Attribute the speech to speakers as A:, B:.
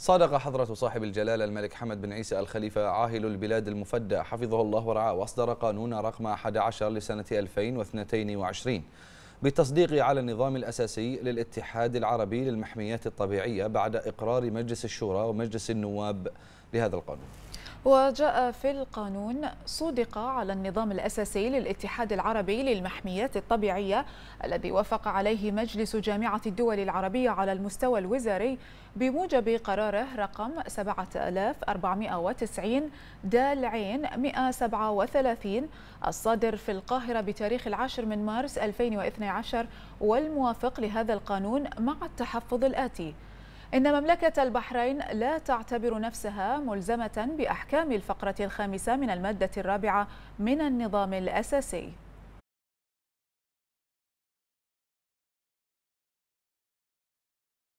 A: صادق
B: حضرة صاحب الجلالة الملك حمد بن عيسى الخليفة عاهل البلاد المفدى حفظه الله ورعاه وأصدر قانون رقم 11 لسنة 2022 بالتصديق على النظام الأساسي للاتحاد العربي للمحميات الطبيعية بعد إقرار مجلس الشورى ومجلس النواب لهذا القانون
C: وجاء في القانون صدق على النظام الأساسي للاتحاد العربي للمحميات الطبيعية الذي وافق عليه مجلس جامعة الدول العربية على المستوى الوزاري بموجب قراره رقم 7490 دال عين 137 الصادر في القاهرة بتاريخ العاشر من مارس 2012 والموافق لهذا القانون مع التحفظ الآتي إن مملكة البحرين لا تعتبر نفسها ملزمة بأحكام الفقرة الخامسة من المادة الرابعة من النظام الأساسي